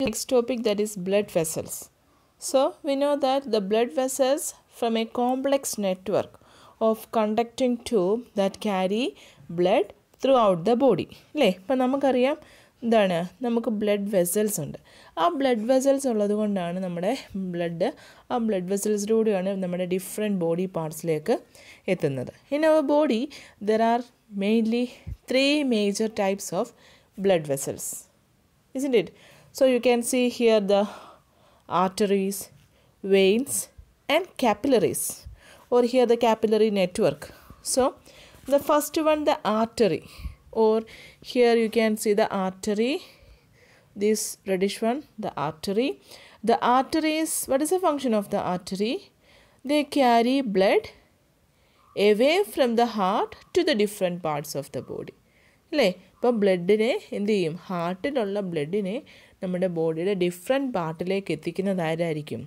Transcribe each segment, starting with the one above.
Next topic that is blood vessels. So we know that the blood vessels from a complex network of conducting tube that carry blood throughout the body അല്ലേ ഇപ്പം നമുക്കറിയാം എന്താണ് നമുക്ക് blood vessels ഉണ്ട് ആ blood vessels ഉള്ളത് കൊണ്ടാണ് നമ്മുടെ ബ്ലഡ് ആ ബ്ലഡ് വെസൽസിലൂടെയാണ് നമ്മുടെ ഡിഫറെൻറ്റ് ബോഡി പാർട്സിലേക്ക് എത്തുന്നത് in our body there are mainly three major types of blood vessels isn't it So you can see here the arteries, veins and capillaries or here the capillary network. So the first one the artery or here you can see the artery this reddish one the artery the arteries what is the function of the artery they carry blood away from the heart to the different parts of the body അല്ലേ ഇപ്പം ബ്ലഡിനെ എന്ത് ചെയ്യും blood ബ്ലഡിനെ നമ്മുടെ ബോഡിയുടെ different പാർട്ടിലേക്ക് എത്തിക്കുന്നതാരായിരിക്കും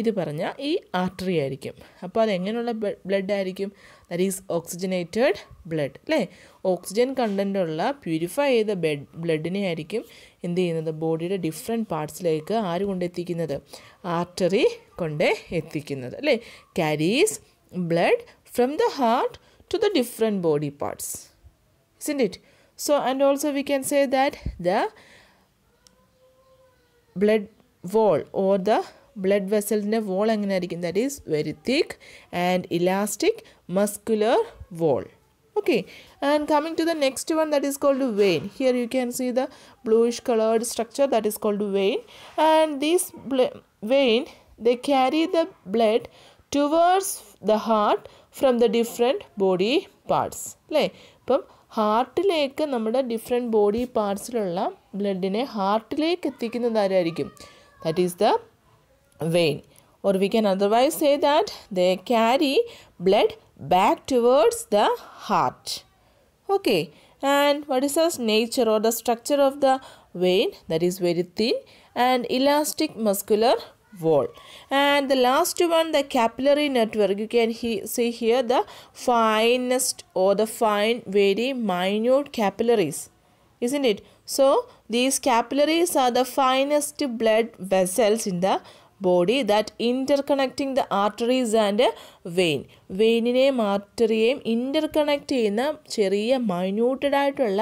ഇത് പറഞ്ഞാൽ ഈ artery ആയിരിക്കും അപ്പോൾ അതെങ്ങനെയുള്ള ബ്ലഡ് ആയിരിക്കും ദറ്റ് ഈസ് ഓക്സിജനേറ്റഡ് ബ്ലഡ് അല്ലേ ഓക്സിജൻ കണ്ടൻറ്റുള്ള പ്യൂരിഫൈ ചെയ്ത ബെഡ് ബ്ലഡിനെ ആയിരിക്കും എന്ത് ചെയ്യുന്നത് ബോഡിയുടെ ഡിഫറെൻറ്റ് പാർട്സിലേക്ക് ആര് കൊണ്ടെത്തിക്കുന്നത് ആർട്ടറി കൊണ്ട് എത്തിക്കുന്നത് അല്ലേ carries blood from the heart to the different body parts isn't it so and also we can say that the blood wall or the blood vessel's wall anganaയിരിക്കും that is very thick and elastic muscular wall okay and coming to the next one that is called vein here you can see the bluish colored structure that is called vein and this vein they carry the blood towards the heart from the different body parts like ഹാർട്ടിലേക്ക് നമ്മുടെ different body പാർട്സിലുള്ള ബ്ലഡിനെ ഹാർട്ടിലേക്ക് എത്തിക്കുന്നത് ആരായിരിക്കും that is the vein or we can otherwise say that the carry blood back towards the heart okay and what is the nature or the structure of the vein that is very thin and elastic muscular wall and the last one the capillary network you can he see here the finest or the fine very minute capillaries isn't it so these capillaries are the finest blood vessels in the body that interconnecting the body that interconnecting the arteries and vein വെയിനിനെയും ആർട്ടറിയെയും interconnect ചെയ്യുന്ന ചെറിയ മൈന്യൂട്ടഡായിട്ടുള്ള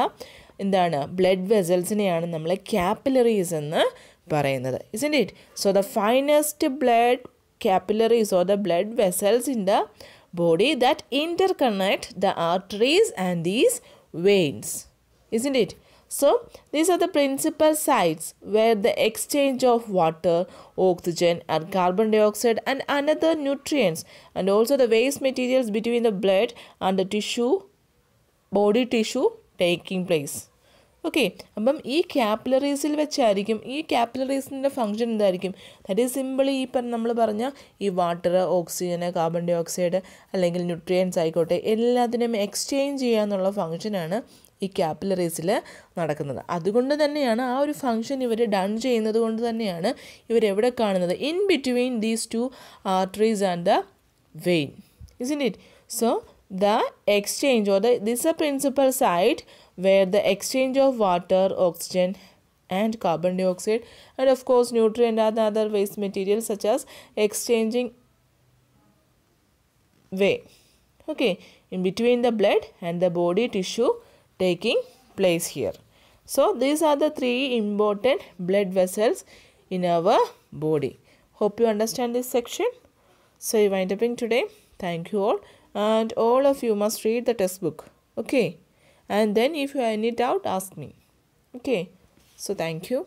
എന്താണ് blood വെസൽസിനെയാണ് നമ്മൾ capillaries എന്ന് Isn't it? So the finest blood capillaries or the blood vessels in the body that interconnect the arteries and these veins isn't it so these are the principal sites where the exchange of water oxygen and carbon dioxide and another nutrients and also the waste materials between the blood and the tissue body tissue taking place okay അപ്പം ഈ ക്യാപ്പിലറീസിൽ വെച്ചായിരിക്കും ഈ ക്യാപ്പിലറീസിൻ്റെ function എന്തായിരിക്കും that is simple ഈ പറഞ്ഞ നമ്മൾ പറഞ്ഞ ഈ വാട്ടർ ഓക്സിജന് കാർബൺ ഡൈ ഓക്സൈഡ് അല്ലെങ്കിൽ ന്യൂട്രിയൻസ് ആയിക്കോട്ടെ എല്ലാത്തിനും എക്സ്ചേഞ്ച് ചെയ്യാന്നുള്ള ഫങ്ഷനാണ് ഈ ക്യാപ്പിലറീസിൽ നടക്കുന്നത് അതുകൊണ്ട് തന്നെയാണ് ആ ഒരു ഫങ്ഷൻ ഇവർ ഡൺ ചെയ്യുന്നത് കൊണ്ട് തന്നെയാണ് ഇവരെവിടെ കാണുന്നത് in between these two arteries and the vein in it so the exchange or the this is a principal site where the exchange of water oxygen and carbon dioxide and of course nutrient and other waste materials such as exchanging way okay in between the blood and the body tissue taking place here so these are the three important blood vessels in our body hope you understand this section so you wind up in today thank you all and all of you must read the textbook okay and then if you have any doubt ask me okay so thank you